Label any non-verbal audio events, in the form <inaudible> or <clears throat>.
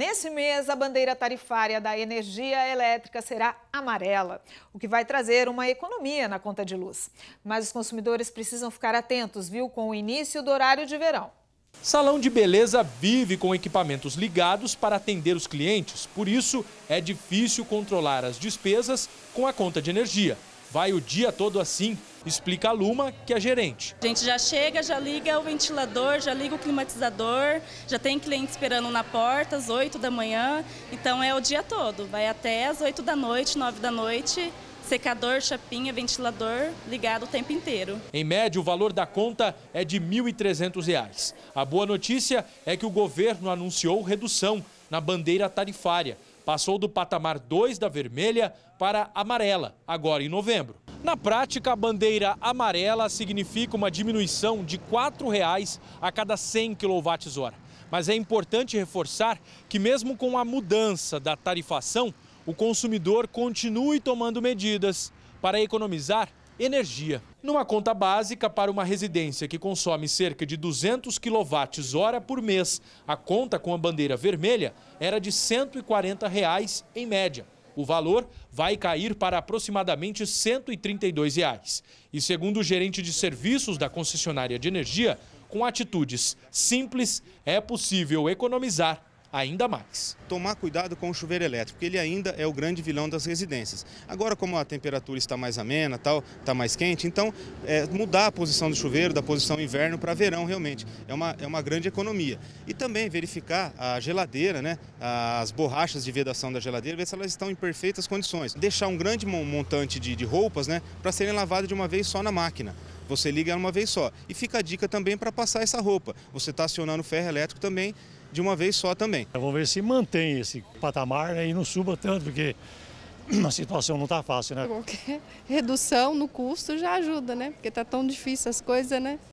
Nesse mês, a bandeira tarifária da energia elétrica será amarela, o que vai trazer uma economia na conta de luz. Mas os consumidores precisam ficar atentos, viu, com o início do horário de verão. Salão de beleza vive com equipamentos ligados para atender os clientes, por isso é difícil controlar as despesas com a conta de energia vai o dia todo assim, explica a Luma, que é gerente. A gente já chega, já liga o ventilador, já liga o climatizador, já tem cliente esperando na porta às 8 da manhã, então é o dia todo, vai até às 8 da noite, 9 da noite. Secador, chapinha, ventilador ligado o tempo inteiro. Em média, o valor da conta é de R$ 1.300. A boa notícia é que o governo anunciou redução na bandeira tarifária passou do patamar 2 da vermelha para amarela, agora em novembro. Na prática, a bandeira amarela significa uma diminuição de R$ 4,00 a cada 100 kWh. Mas é importante reforçar que, mesmo com a mudança da tarifação, o consumidor continue tomando medidas para economizar energia. Numa conta básica para uma residência que consome cerca de 200 kWh por mês, a conta com a bandeira vermelha era de R$ 140 reais em média. O valor vai cair para aproximadamente R$ 132. Reais. E segundo o gerente de serviços da concessionária de energia, com atitudes simples é possível economizar ainda mais. Tomar cuidado com o chuveiro elétrico, porque ele ainda é o grande vilão das residências. Agora, como a temperatura está mais amena, tal, está mais quente, então é, mudar a posição do chuveiro, da posição inverno para verão, realmente, é uma, é uma grande economia. E também verificar a geladeira, né, as borrachas de vedação da geladeira, ver se elas estão em perfeitas condições. Deixar um grande montante de, de roupas né, para serem lavadas de uma vez só na máquina você liga uma vez só. E fica a dica também para passar essa roupa. Você está acionando o ferro elétrico também de uma vez só também. É, Vou ver se mantém esse patamar né, e não suba tanto, porque <clears throat> a situação não está fácil, né? Qualquer redução no custo já ajuda, né? Porque está tão difícil as coisas, né?